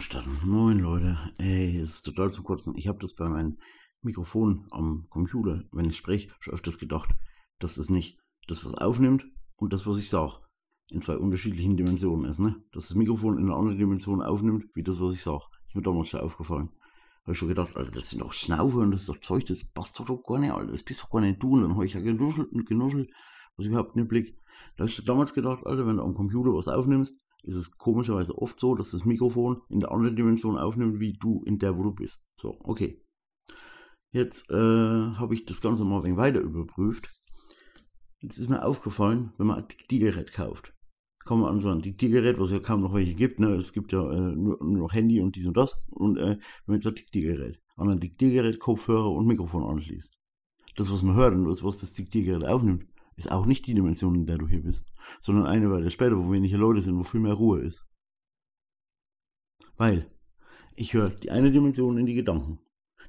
Ausstattung. Moin Leute, ey, es ist total zum Kotzen. Ich habe das bei meinem Mikrofon am Computer, wenn ich spreche, schon öfters gedacht, dass das nicht das, was aufnimmt und das, was ich sage, in zwei unterschiedlichen Dimensionen ist, ne? Dass das Mikrofon in einer anderen Dimension aufnimmt, wie das, was ich sage. Ist mir damals schon aufgefallen. Habe ich schon gedacht, Alter, das sind doch Schnaufe und das ist doch Zeug, das passt doch, doch gar nicht, Alter, das bist doch gar nicht du. Und dann habe ich ja genuschelt und genuschelt, was überhaupt nicht Blick. Da habe ich damals gedacht, Alter, wenn du am Computer was aufnimmst, ist es komischerweise oft so, dass das Mikrofon in der anderen Dimension aufnimmt, wie du in der, wo du bist. So, okay. Jetzt äh, habe ich das Ganze mal ein wenig weiter überprüft. Jetzt ist mir aufgefallen, wenn man ein Diktiergerät kauft, kommen wir an so also ein Diktiergerät, was ja kaum noch welche gibt. Ne? Es gibt ja äh, nur, nur, noch Handy und dies und das. Und äh, wenn man jetzt ein Diktiergerät an ein Diktiergerät Kopfhörer und Mikrofon anschließt. Das, was man hört und das, was das Diktiergerät aufnimmt, ist auch nicht die Dimension, in der du hier bist, sondern eine Weile später, wo weniger Leute sind, wo viel mehr Ruhe ist. Weil ich höre die eine Dimension in die Gedanken,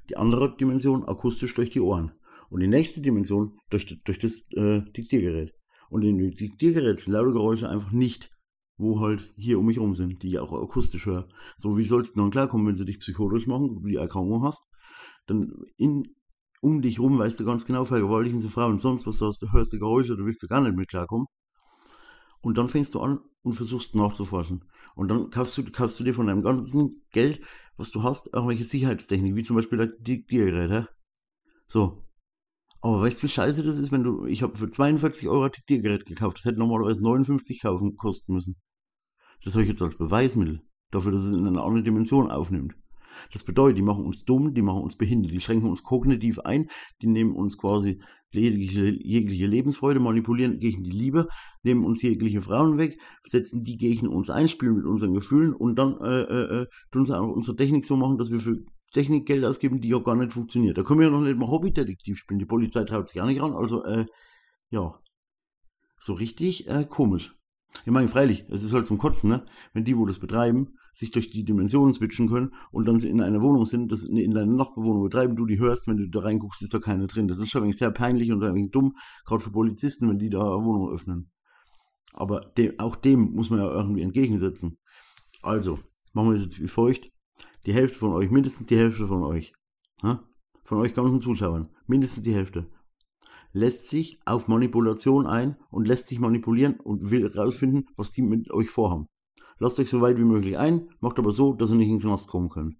die andere Dimension akustisch durch die Ohren und die nächste Dimension durch, durch das äh, Diktiergerät. Und in dem Diktiergerät laute Geräusche einfach nicht, wo halt hier um mich rum sind, die ich auch akustisch höre. So, wie sollst du dann klarkommen, wenn sie dich psychotisch machen, du die Erkrankung hast? Dann in, um dich rum weißt du ganz genau, vergewaltigen sie Frauen und sonst was, du, hast, du hörst Geräusche, du willst du gar nicht mit klarkommen. Und dann fängst du an und versuchst nachzuforschen. Und dann kaufst du, kaufst du dir von deinem ganzen Geld, was du hast, irgendwelche Sicherheitstechnik, wie zum Beispiel die Diktiergerät. So. Aber weißt du, wie scheiße das ist, wenn du, ich habe für 42 Euro ein Diktiergerät gekauft, das hätte normalerweise 59 kaufen, kosten müssen. Das habe ich jetzt als Beweismittel, dafür, dass es in eine andere Dimension aufnimmt. Das bedeutet, die machen uns dumm, die machen uns behindert, die schränken uns kognitiv ein, die nehmen uns quasi jegliche, jegliche Lebensfreude, manipulieren gegen die Liebe, nehmen uns jegliche Frauen weg, setzen die gegen uns ein, spielen mit unseren Gefühlen und dann äh, äh, äh tun sie auch unsere Technik so machen, dass wir für Technik Geld ausgeben, die ja gar nicht funktioniert. Da können wir ja noch nicht mal Hobbydetektiv spielen. Die Polizei traut sich gar nicht ran. Also, äh, ja, so richtig äh, komisch. Ich meine, freilich, es ist halt zum Kotzen, ne? Wenn die, wo das betreiben, sich durch die Dimensionen switchen können und dann in einer Wohnung sind, das in deiner Nachbarwohnung betreiben, du die hörst, wenn du da reinguckst, ist da keiner drin. Das ist schon wenig sehr peinlich und wenig dumm, gerade für Polizisten, wenn die da Wohnung öffnen. Aber dem, auch dem muss man ja irgendwie entgegensetzen. Also, machen wir es jetzt wie feucht. Die Hälfte von euch, mindestens die Hälfte von euch, ha? von euch ganzen Zuschauern, mindestens die Hälfte, lässt sich auf Manipulation ein und lässt sich manipulieren und will herausfinden, was die mit euch vorhaben. Lasst euch so weit wie möglich ein, macht aber so, dass ihr nicht in den Knast kommen könnt.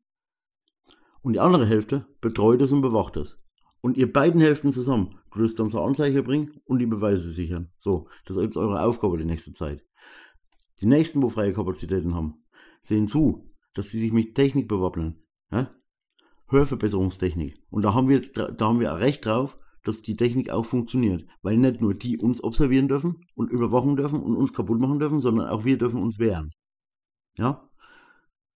Und die andere Hälfte betreut es und bewacht es. Und ihr beiden Hälften zusammen, du es dann zur Anzeige bringen und die Beweise sichern. So, das ist eure Aufgabe die nächste Zeit. Die nächsten, wo freie Kapazitäten haben, sehen zu, dass sie sich mit Technik bewappnen. Ja? Hörverbesserungstechnik. Und da haben wir, da haben wir ein Recht drauf, dass die Technik auch funktioniert. Weil nicht nur die uns observieren dürfen und überwachen dürfen und uns kaputt machen dürfen, sondern auch wir dürfen uns wehren. Ja?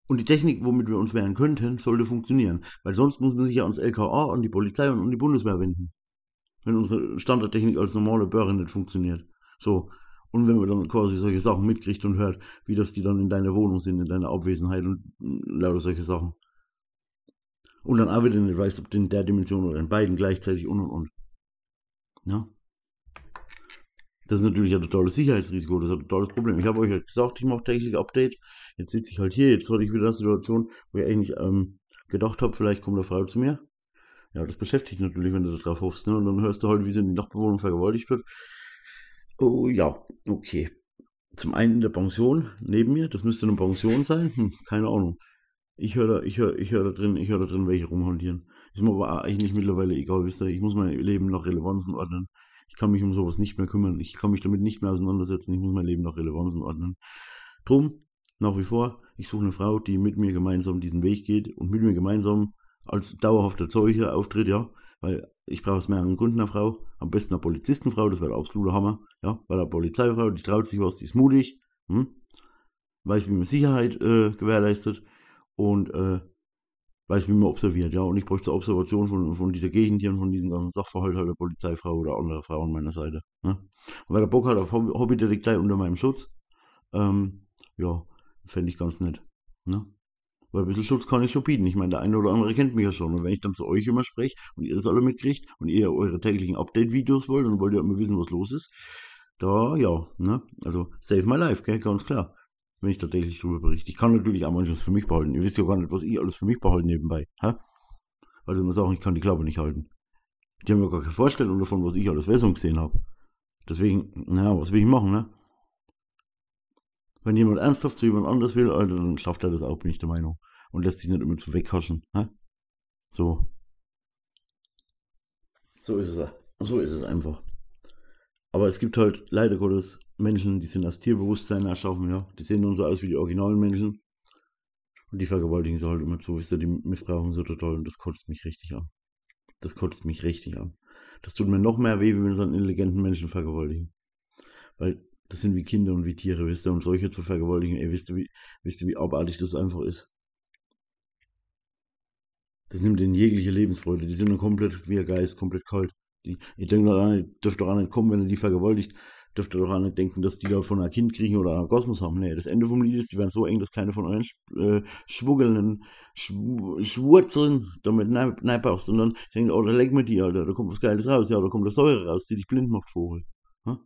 Und die Technik, womit wir uns wehren könnten, sollte funktionieren. Weil sonst muss man sich ja ans LKA, an die Polizei und an die Bundeswehr wenden. Wenn unsere Standardtechnik als normale Börre nicht funktioniert. So. Und wenn man dann quasi solche Sachen mitkriegt und hört, wie das die dann in deiner Wohnung sind, in deiner Abwesenheit und mm, lauter solche Sachen. Und dann auch wieder nicht weißt, ob du in der Dimension oder in beiden gleichzeitig und und und. Ja? Das ist natürlich ein tolles Sicherheitsrisiko, das ist ein tolles Problem. Ich habe euch halt gesagt, ich mache tägliche Updates. Jetzt sitze ich halt hier, jetzt hatte ich wieder eine Situation, wo ich eigentlich ähm, gedacht habe, vielleicht kommt eine Frau zu mir. Ja, das beschäftigt natürlich, wenn du da drauf hoffst. Ne? Und dann hörst du halt, wie sie in die Nachbewohnung vergewaltigt wird. Oh ja, okay. Zum einen in der Pension neben mir, das müsste eine Pension sein, hm, keine Ahnung. Ich höre da, ich höre, ich höre da drin, ich höre da drin, welche rumhantieren. Ist mir aber eigentlich mittlerweile egal, wisst ihr, ich muss mein Leben nach Relevanzen ordnen. Ich kann mich um sowas nicht mehr kümmern. Ich kann mich damit nicht mehr auseinandersetzen. Ich muss mein Leben nach Relevanzen ordnen. Drum, nach wie vor, ich suche eine Frau, die mit mir gemeinsam diesen Weg geht und mit mir gemeinsam als dauerhafter Zeuge auftritt, ja. Weil ich brauche es mehr an Kunden, einer Frau, am besten eine Polizistenfrau, das wäre der absolute Hammer, ja. Weil eine Polizeifrau, die traut sich was, die ist mutig, hm? weiß, wie man Sicherheit äh, gewährleistet und äh, weiß, wie man observiert, ja. Und ich bräuchte Observation von, von dieser Gegend hier und von diesen ganzen Sachverhalt halt der Polizeifrau oder andere Frau an meiner Seite. Ne? Und wer da Bock hat auf Hobbydetektei unter meinem Schutz, ähm, ja, fände ich ganz nett. Ne? Weil ein bisschen Schutz kann ich schon bieten. Ich meine, der eine oder andere kennt mich ja schon. Und wenn ich dann zu euch immer spreche und ihr das alle mitkriegt und ihr eure täglichen Update-Videos wollt und wollt ihr immer wissen, was los ist, da ja, ne? Also save my life, gell? ganz klar wenn ich tatsächlich darüber berichte. Ich kann natürlich auch manches für mich behalten. Ihr wisst ja gar nicht, was ich alles für mich behalte nebenbei. Hä? Also man sagt, ich kann die Klappe nicht halten. Die haben mir gar keine Vorstellung davon, was ich alles Wessung gesehen habe. Deswegen, naja, was will ich machen, ne? Wenn jemand ernsthaft zu jemand anders will, Alter, dann schafft er das auch, bin ich der Meinung. Und lässt sich nicht immer zu weghaschen, hä? So. So ist es. So ist es einfach. Aber es gibt halt leider Gottes Menschen, die sind das Tierbewusstsein erschaffen, ja. Die sehen nun so aus wie die originalen Menschen. Und die vergewaltigen sie halt immer zu, wisst ihr, die missbrauchen so total und das kotzt mich richtig an. Das kotzt mich richtig an. Das tut mir noch mehr weh, wenn wir so einen intelligenten Menschen vergewaltigen. Weil das sind wie Kinder und wie Tiere, wisst ihr, und solche zu vergewaltigen, ey, wisst ihr, wie, wisst ihr, wie abartig das einfach ist. Das nimmt ihnen jegliche Lebensfreude. Die sind nur komplett wie ihr Geist, komplett kalt. Die, ich denke doch an, dürfte doch nicht kommen, wenn er die vergewaltigt, dürfte doch an nicht denken, dass die davon ein Kind kriegen oder einen Kosmos haben. Nee, das Ende vom Lied ist, die werden so eng, dass keine von euren äh, Schwurzeln damit nein brauchst, sondern ich denke, oh, da lenk mir die, Alter, da kommt was Geiles raus, ja, da kommt das Säure raus, die dich blind macht, Vogel. Hm?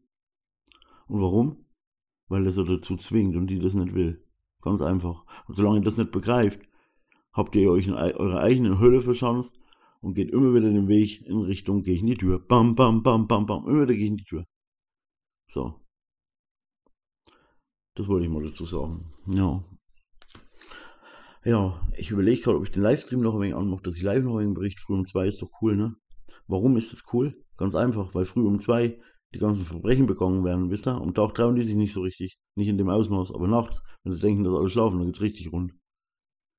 Und warum? Weil das so dazu zwingt und die das nicht will. Ganz einfach. Und solange ihr das nicht begreift, habt ihr euch in eure eigenen Hölle verschanzt und geht immer wieder den Weg in Richtung gegen die Tür. Bam, bam, bam, bam, bam, immer wieder gegen die Tür. So. Das wollte ich mal dazu sagen. Ja. Ja, ich überlege gerade, ob ich den Livestream noch ein wenig anmache, dass ich live noch ein wenig Bericht früh um zwei ist doch cool, ne? Warum ist das cool? Ganz einfach, weil früh um zwei die ganzen Verbrechen begangen werden, wisst ihr? Am Tag trauen die sich nicht so richtig. Nicht in dem Ausmaß, aber nachts, wenn sie denken, dass alle schlafen, dann geht's richtig rund.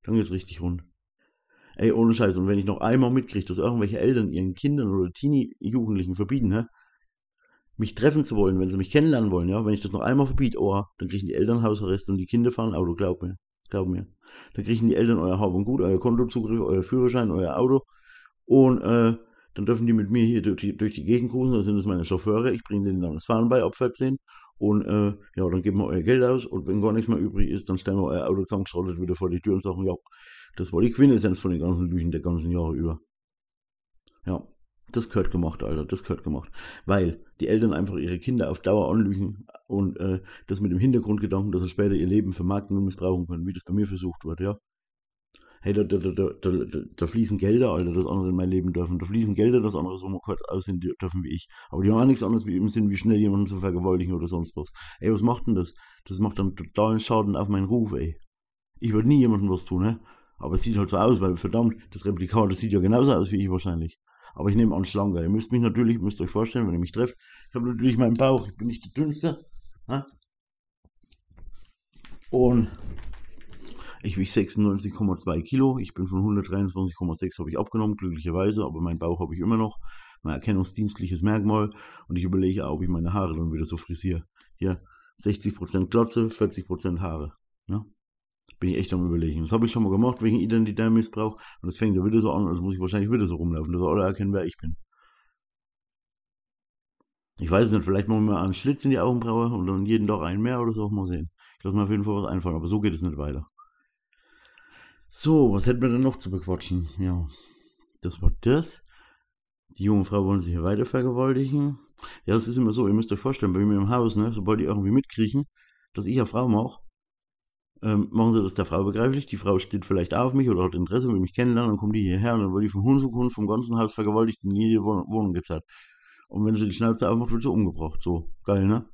Dann geht's richtig rund. Ey, ohne Scheiß. Und wenn ich noch einmal mitkriege, dass irgendwelche Eltern ihren Kindern oder Teenie-Jugendlichen verbieten, hä, mich treffen zu wollen, wenn sie mich kennenlernen wollen, ja, wenn ich das noch einmal verbiete, oh, dann kriegen die Eltern Hausarrest und die Kinder fahren Auto, oh, glaub mir. Glaub mir. Dann kriegen die Eltern euer Haupt und Gut, euer Kontozugriff, euer Führerschein, euer Auto. Und äh, dann dürfen die mit mir hier durch die, durch die Gegend cruisen, dann sind es meine Chauffeure, ich bringe denen dann das Fahren bei, ab 14. Und äh, ja, dann geben wir euer Geld aus und wenn gar nichts mehr übrig ist, dann stellen wir euer Auto zusammengeschrottet wieder vor die Tür und sagen, ja, das war die Quintessenz von den ganzen Lügen der ganzen Jahre über. Ja, das gehört gemacht, Alter, das gehört gemacht. Weil die Eltern einfach ihre Kinder auf Dauer anlügen und äh, das mit dem Hintergrundgedanken, dass sie später ihr Leben vermarkten und missbrauchen können, wie das bei mir versucht wird, ja hey, da, da, da, da, da fließen Gelder, Alter, das andere in mein Leben dürfen. Da fließen Gelder, das andere so kurz aussehen dürfen wie ich. Aber die haben auch nichts anderes im Sinn, wie schnell jemanden zu vergewaltigen oder sonst was. Ey, was macht denn das? Das macht dann totalen Schaden auf meinen Ruf, ey. Ich würde nie jemandem was tun, ne? Aber es sieht halt so aus, weil verdammt, das Replikat, das sieht ja genauso aus wie ich wahrscheinlich. Aber ich nehme an Schlange. Ihr müsst mich natürlich, müsst euch vorstellen, wenn ihr mich trefft, ich habe natürlich meinen Bauch, ich bin nicht der dünnste. Ne? Und ich wiege 96,2 Kilo. Ich bin von 123,6 habe ich abgenommen, glücklicherweise, aber meinen Bauch habe ich immer noch. Mein erkennungsdienstliches Merkmal. Und ich überlege auch, ob ich meine Haare dann wieder so frisiere. Hier, 60% Glotze, 40% Haare. Ja? Bin ich echt am überlegen. Das habe ich schon mal gemacht wegen Identitätsmissbrauch. Und das fängt ja wieder so an, also muss ich wahrscheinlich wieder so rumlaufen, dass alle erkennen, wer ich bin. Ich weiß es nicht, vielleicht machen wir mal einen Schlitz in die Augenbraue und dann jeden Tag einen mehr oder so, mal sehen. Ich lasse mir auf jeden Fall was einfallen, aber so geht es nicht weiter. So, was hätten wir denn noch zu bequatschen? Ja, das war das. Die junge Frau wollen sich hier weiter vergewaltigen. Ja, es ist immer so, ihr müsst euch vorstellen, bei mir im Haus, ne, sobald die irgendwie mitkriechen, dass ich ja Frau mache, ähm, machen sie das der Frau begreiflich. Die Frau steht vielleicht auf mich oder hat Interesse, will mich kennenlernen, dann kommt die hierher und dann wird die von Hund zu Hund vom ganzen Haus vergewaltigt und in jede Wohnung gezerrt. Und wenn sie die Schnauze aufmacht, wird sie umgebracht. So, geil, ne?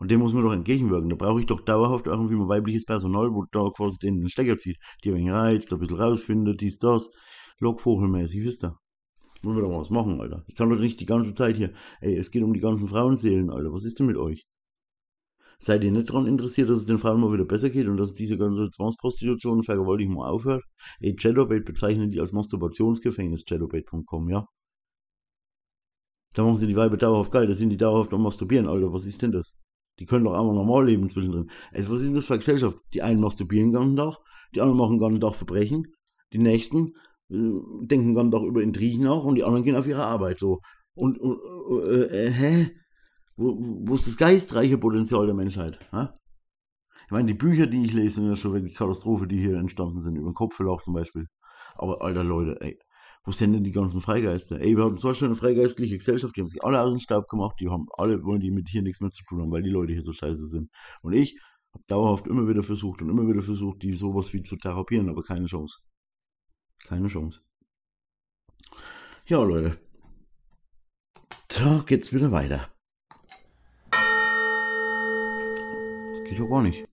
Und dem muss man doch entgegenwirken. Da brauche ich doch dauerhaft irgendwie mal weibliches Personal, wo da quasi den den Stecker zieht, die ein wenig reizt, ein bisschen rausfindet, dies, das. Lockvogelmäßig, wisst ihr. Wollen wir doch mal was machen, Alter. Ich kann doch nicht die ganze Zeit hier, ey, es geht um die ganzen Frauenseelen, Alter. Was ist denn mit euch? Seid ihr nicht daran interessiert, dass es den Frauen mal wieder besser geht und dass diese ganze Zwangsprostitution und Vergewaltigung mal aufhört? Ey, Chatterbait bezeichnen die als Masturbationsgefängnis, chatterbait.com, ja? Da machen sie die Weiber dauerhaft geil, da sind die dauerhaft am Masturbieren, Alter, was ist denn das? Die können doch einfach normal leben zwischendrin. Also was ist denn das für eine Gesellschaft? Die einen masturbieren gar nicht Tag, die anderen machen gar nicht auch Verbrechen, die nächsten äh, denken gar nicht auch über Intrigen nach und die anderen gehen auf ihre Arbeit so. Und, und äh, äh, hä? Wo, wo ist das geistreiche Potenzial der Menschheit? Hä? Ich meine, die Bücher, die ich lese, sind ja schon wirklich Katastrophe, die hier entstanden sind, über den Kopf vielleicht zum Beispiel. Aber alter Leute, ey, wo sind denn die ganzen Freigeister? Ey, wir hatten schon eine freigeistliche Gesellschaft, die haben sich alle aus dem Staub gemacht, die haben alle, wollen die mit hier nichts mehr zu tun haben, weil die Leute hier so scheiße sind. Und ich habe dauerhaft immer wieder versucht und immer wieder versucht, die sowas wie zu therapieren, aber keine Chance. Keine Chance. Ja, Leute. Da geht's wieder weiter. Das geht doch gar nicht.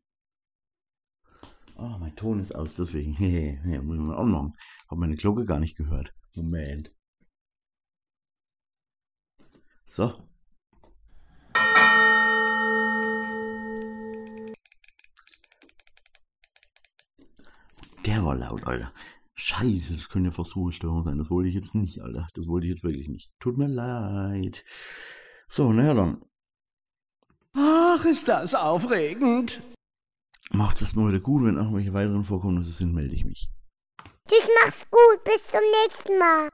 Oh, mein Ton ist aus, deswegen. Hey, muss ich auch anmachen. Hab meine Glocke gar nicht gehört. Moment. So. Der war laut, Alter. Scheiße, das können ja fast Versuchsstörungen sein. Das wollte ich jetzt nicht, Alter. Das wollte ich jetzt wirklich nicht. Tut mir leid. So, naja dann. Ach, ist das aufregend. Macht es mal wieder gut. Wenn irgendwelche weiteren Vorkommnisse also sind, melde ich mich. Ich mach's gut. Bis zum nächsten Mal.